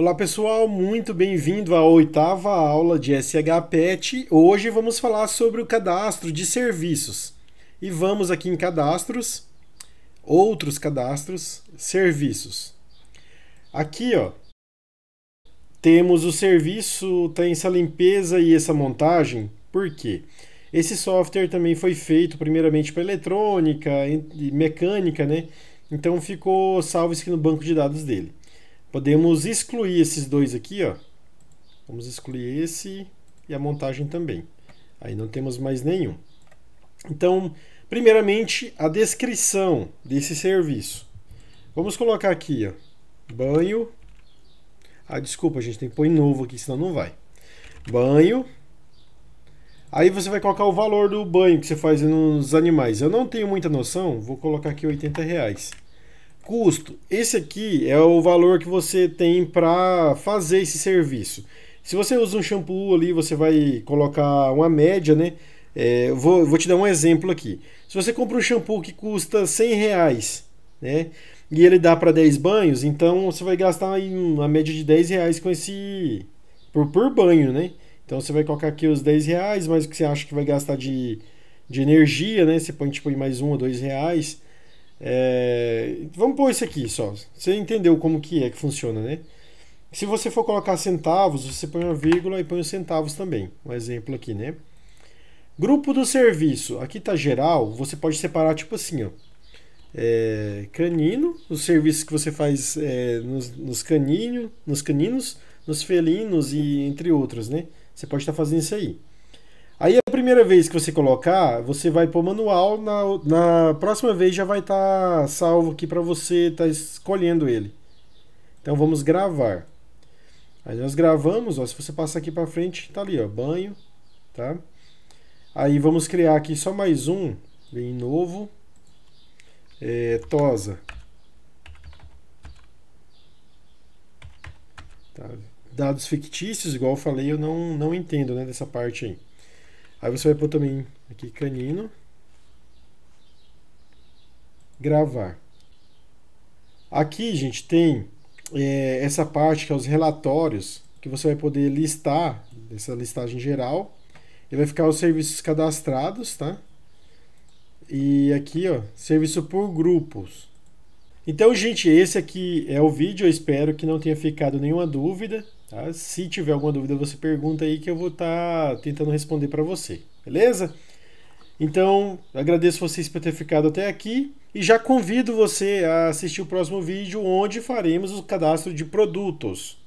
Olá pessoal, muito bem-vindo à oitava aula de SHPET. Hoje vamos falar sobre o cadastro de serviços. E vamos aqui em cadastros, outros cadastros, serviços. Aqui, ó, temos o serviço, tem tá essa limpeza e essa montagem. Por quê? Esse software também foi feito primeiramente para eletrônica e mecânica, né? Então ficou salvo isso aqui no banco de dados dele. Podemos excluir esses dois aqui, ó. Vamos excluir esse e a montagem também. Aí não temos mais nenhum. Então, primeiramente, a descrição desse serviço. Vamos colocar aqui, ó, banho. Ah, desculpa, a gente tem que pôr em novo aqui, senão não vai. Banho. Aí você vai colocar o valor do banho que você faz nos animais. Eu não tenho muita noção, vou colocar aqui 80 reais. Custo. Esse aqui é o valor que você tem para fazer esse serviço. Se você usa um shampoo ali, você vai colocar uma média, né? É, vou, vou te dar um exemplo aqui. Se você compra um shampoo que custa 100 reais, né? E ele dá para 10 banhos, então você vai gastar uma média de 10 reais com esse. Por, por banho, né? Então você vai colocar aqui os 10 reais, mais o que você acha que vai gastar de, de energia, né? Você põe tipo mais um ou dois reais. É, vamos pôr isso aqui só. Você entendeu como que é que funciona, né? Se você for colocar centavos, você põe uma vírgula e põe os centavos também. Um exemplo aqui, né? Grupo do serviço. Aqui tá geral, você pode separar tipo assim, ó. É, canino, os serviços que você faz é, nos, nos, caninho, nos caninos, nos felinos e entre outros, né? Você pode estar tá fazendo isso aí primeira vez que você colocar, você vai pôr manual, na, na próxima vez já vai estar tá salvo aqui para você estar tá escolhendo ele. Então vamos gravar. Aí nós gravamos, ó, se você passar aqui para frente, tá ali, ó, banho, tá? Aí vamos criar aqui só mais um, bem novo, é, tosa. Tá. Dados fictícios, igual eu falei, eu não, não entendo né, dessa parte aí. Aí você vai pôr também aqui canino. Gravar. Aqui, gente, tem é, essa parte que é os relatórios, que você vai poder listar, essa listagem geral. E vai ficar os serviços cadastrados, tá? E aqui, ó, serviço por grupos. Então, gente, esse aqui é o vídeo. Eu espero que não tenha ficado nenhuma dúvida. Tá? Se tiver alguma dúvida, você pergunta aí que eu vou estar tá tentando responder para você. Beleza? Então, agradeço vocês por ter ficado até aqui e já convido você a assistir o próximo vídeo onde faremos o cadastro de produtos.